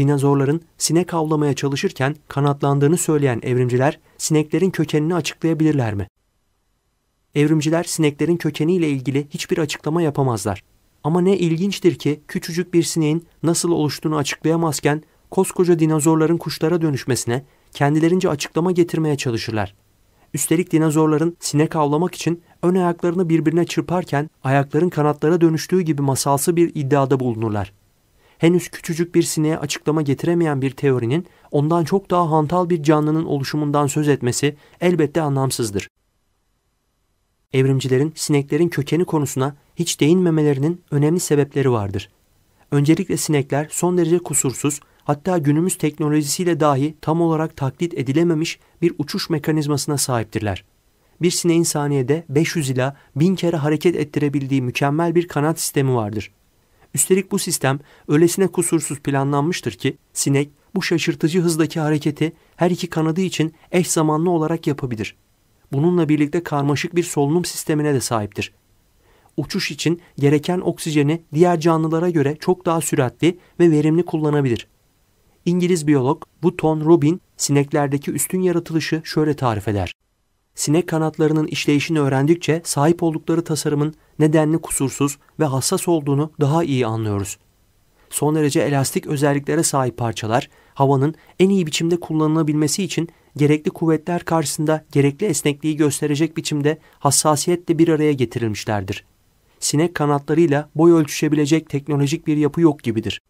dinozorların sinek avlamaya çalışırken kanatlandığını söyleyen evrimciler sineklerin kökenini açıklayabilirler mi? Evrimciler sineklerin kökeniyle ilgili hiçbir açıklama yapamazlar. Ama ne ilginçtir ki küçücük bir sineğin nasıl oluştuğunu açıklayamazken koskoca dinozorların kuşlara dönüşmesine kendilerince açıklama getirmeye çalışırlar. Üstelik dinozorların sinek avlamak için ön ayaklarını birbirine çırparken ayakların kanatlara dönüştüğü gibi masalsı bir iddiada bulunurlar henüz küçücük bir sineğe açıklama getiremeyen bir teorinin ondan çok daha hantal bir canlının oluşumundan söz etmesi elbette anlamsızdır. Evrimcilerin sineklerin kökeni konusuna hiç değinmemelerinin önemli sebepleri vardır. Öncelikle sinekler son derece kusursuz, hatta günümüz teknolojisiyle dahi tam olarak taklit edilememiş bir uçuş mekanizmasına sahiptirler. Bir sineğin saniyede 500 ila 1000 kere hareket ettirebildiği mükemmel bir kanat sistemi vardır. Üstelik bu sistem öylesine kusursuz planlanmıştır ki sinek bu şaşırtıcı hızdaki hareketi her iki kanadı için eş zamanlı olarak yapabilir. Bununla birlikte karmaşık bir solunum sistemine de sahiptir. Uçuş için gereken oksijeni diğer canlılara göre çok daha süratli ve verimli kullanabilir. İngiliz biyolog Button Robin sineklerdeki üstün yaratılışı şöyle tarif eder sinek kanatlarının işleyişini öğrendikçe sahip oldukları tasarımın nedenli kusursuz ve hassas olduğunu daha iyi anlıyoruz. Son derece elastik özelliklere sahip parçalar, havanın en iyi biçimde kullanılabilmesi için gerekli kuvvetler karşısında gerekli esnekliği gösterecek biçimde hassasiyetle bir araya getirilmişlerdir. Sinek kanatlarıyla boy ölçüşebilecek teknolojik bir yapı yok gibidir.